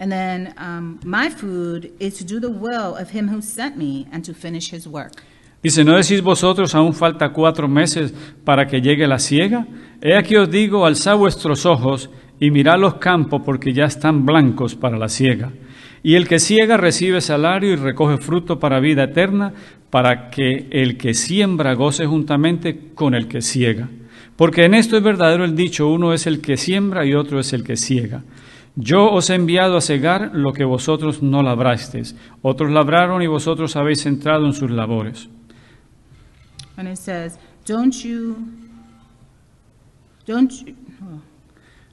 And then um, my food is to do the will of him who sent me and to finish his work. Dice, ¿no decís vosotros aún falta cuatro meses para que llegue la siega? He aquí os digo, alzad vuestros ojos y mirad los campos porque ya están blancos para la siega. Y el que siega recibe salario y recoge fruto para vida eterna, para que el que siembra goce juntamente con el que siega. Porque en esto es verdadero el dicho, uno es el que siembra y otro es el que siega. Yo os he enviado a cegar lo que vosotros no labrasteis. Otros labraron y vosotros habéis entrado en sus labores. And it says, don't you, don't you,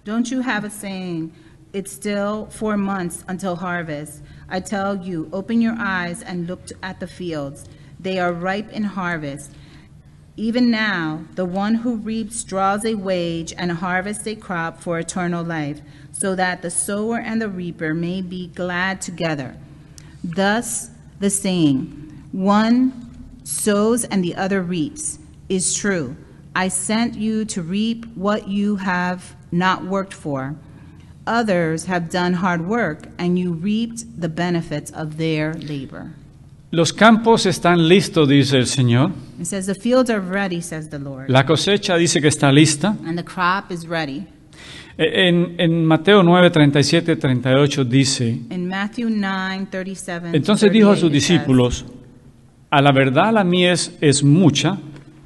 don't you have a saying, it's still four months until harvest. I tell you, open your eyes and look at the fields. They are ripe in harvest. Even now, the one who reaps draws a wage and harvests a crop for eternal life so that the sower and the reaper may be glad together. Thus, the saying, one sows and the other reaps, is true. I sent you to reap what you have not worked for. Others have done hard work, and you reaped the benefits of their labor. Los campos están listos, dice el Señor. It says, the fields are ready, says the Lord. La cosecha dice que está lista. And the crop is ready. En, en Mateo 9, 37, 38 dice, 9, 37, entonces dijo a sus discípulos, a la verdad la mies es mucha,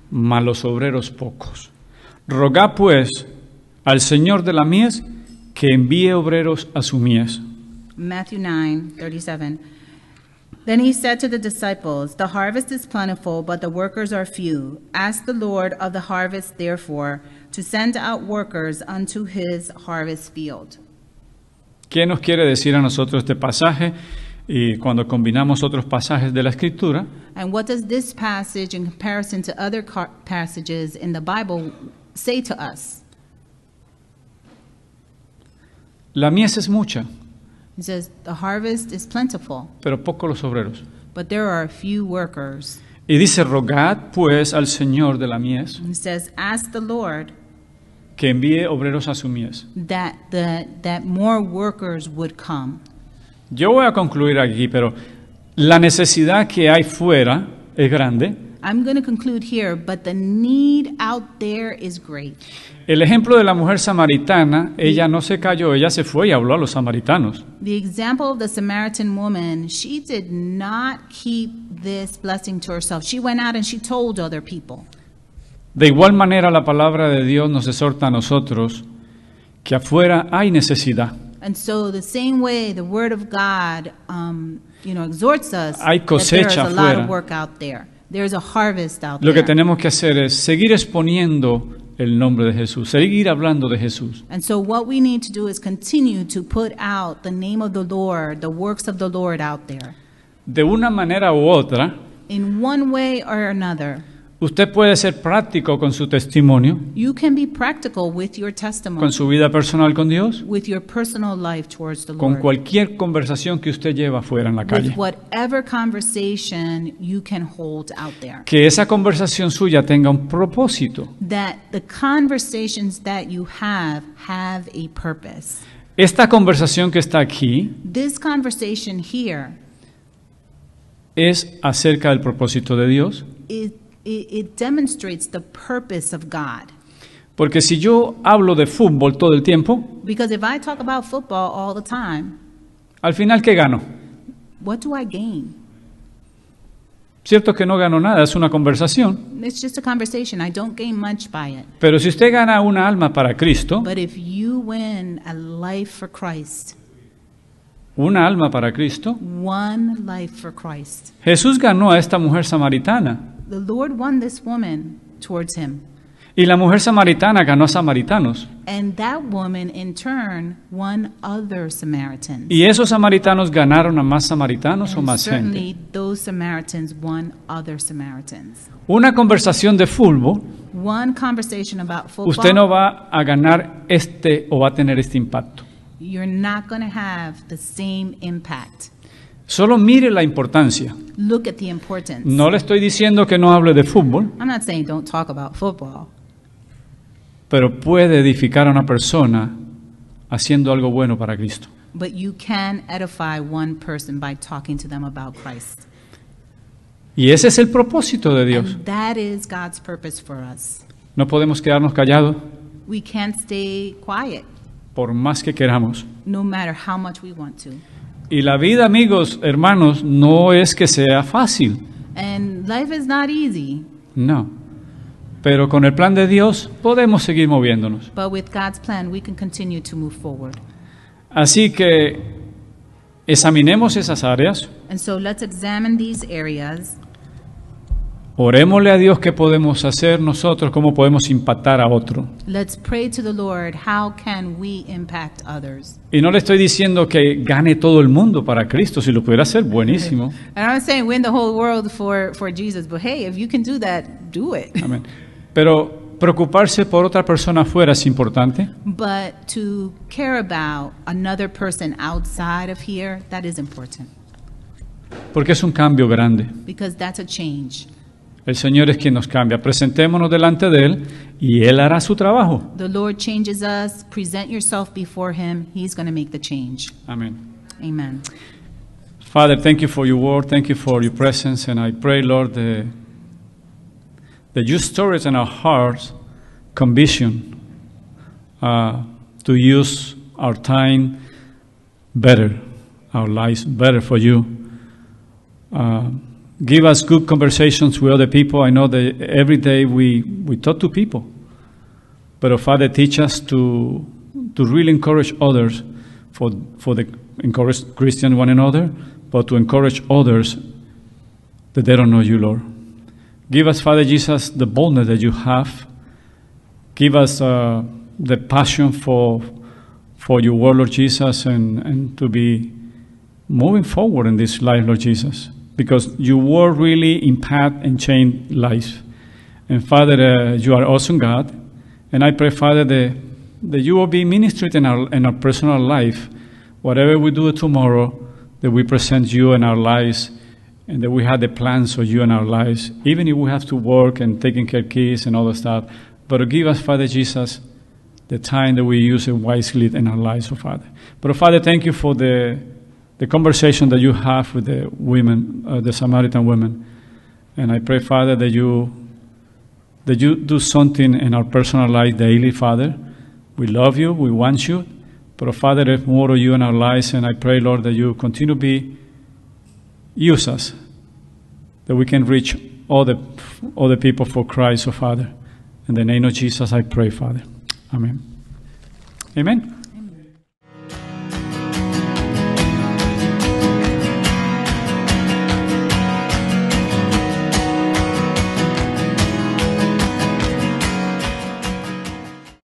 mas los obreros pocos. Rogad pues al Señor de la mies que envíe obreros a su mies. Matthew 9, 37. Then he said to the disciples, The harvest is plentiful, but the workers are few. Ask the Lord of the harvest, therefore, to send out workers unto his harvest field. ¿Qué nos quiere decir a nosotros este pasaje? Y cuando combinamos otros pasajes de la escritura, And what does this passage in comparison to other passages in the Bible say to us? la mies es mucha, It says the harvest is plentiful, pero pocos los obreros. but there are few workers. Y dice, rogad pues al Señor de la mies It says, Ask the Lord que envíe obreros a su mies. that, the, that more workers would come. Yo voy a concluir aquí, pero la necesidad que hay fuera es grande. I'm going to conclude here, but the need out there is great. El ejemplo de la mujer samaritana, ella no se cayó, ella se fue y habló a los samaritanos. The example of the Samaritan woman, she did not keep this blessing to herself. She went out and she told other people. De igual manera, la palabra de Dios nos exhorta a nosotros que afuera hay necesidad. Hay cosecha afuera. Lo que tenemos que hacer es seguir exponiendo el nombre de Jesús, seguir hablando de Jesús. De una manera u otra, Usted puede ser práctico con su testimonio, con su vida personal con Dios, con cualquier conversación que usted lleva afuera en la calle. Que esa conversación suya tenga un propósito. Esta conversación que está aquí es acerca del propósito de Dios, it demonstrates the purpose of God. Porque si yo hablo de fútbol todo el tiempo, Because if I talk about football all the time, al final ¿qué gano? what do I gain? Cierto que no gano nada, es una conversación, It's just a conversation. I don't gain much by it. pero si usted gana una alma para Cristo, But if you win a life for Christ, una alma para Cristo, one life for Christ, Jesús ganó a esta mujer samaritana. The Lord won this woman towards him. Y la mujer samaritana ganó samaritanos. And that woman in turn won other Samaritans. Y esos samaritanos ganaron a más samaritanos And o más certainly gente. Those Samaritans won other Samaritans. Una conversación de fútbol, One conversation about football, usted no va a ganar este o va a tener este impacto. you're not going to have the same impact. Solo mire la importancia. Look at the importance. No le estoy diciendo que no hable de fútbol, I'm not saying don't talk about football, pero puede edificar a una persona haciendo algo bueno para Cristo. but you can edify one person by talking to them about Christ. Y ese es el propósito de Dios. And that is God's purpose for us. No podemos quedarnos callados We can't stay quiet, por más que queramos. no matter how much we want to. Y la vida, amigos, hermanos, no es que sea fácil. No. Pero con el plan de Dios podemos seguir moviéndonos. Así que examinemos esas áreas. Oremosle a Dios qué podemos hacer nosotros, cómo podemos impactar a otro. Y no le estoy diciendo que gane todo el mundo para Cristo, si lo pudiera hacer, buenísimo. Pero preocuparse por otra persona fuera es importante. Porque es un cambio grande. El Señor es quien nos cambia. Presentémonos delante de él y él hará su trabajo. The Lord changes us. Present yourself before him. He's going to make the change. Amen. Amen. Father, thank you for your word. Thank you for your presence and I pray, Lord, that, that you store in our hearts conviction uh, to use our time better, our lives better for you. Uh, give us good conversations with other people. I know that every day we, we talk to people, but our Father teach us to, to really encourage others for, for the encourage Christian one another, but to encourage others that they don't know you, Lord. Give us, Father Jesus, the boldness that you have. Give us uh, the passion for, for your word, Lord Jesus, and, and to be moving forward in this life, Lord Jesus because you were really impact and change life. And Father, uh, you are awesome God. And I pray, Father, that, that you will be ministered in our, in our personal life. Whatever we do tomorrow, that we present you in our lives and that we have the plans for you in our lives, even if we have to work and taking care of kids and all that stuff. But give us, Father Jesus, the time that we use it wisely in our lives, oh Father. But oh, Father, thank you for the the conversation that you have with the women, uh, the Samaritan women. And I pray, Father, that you that you do something in our personal life daily, Father. We love you, we want you, but Father, there's more of you in our lives, and I pray, Lord, that you continue to be use us, that we can reach all the all the people for Christ, O oh Father. In the name of Jesus, I pray, Father. Amen. Amen.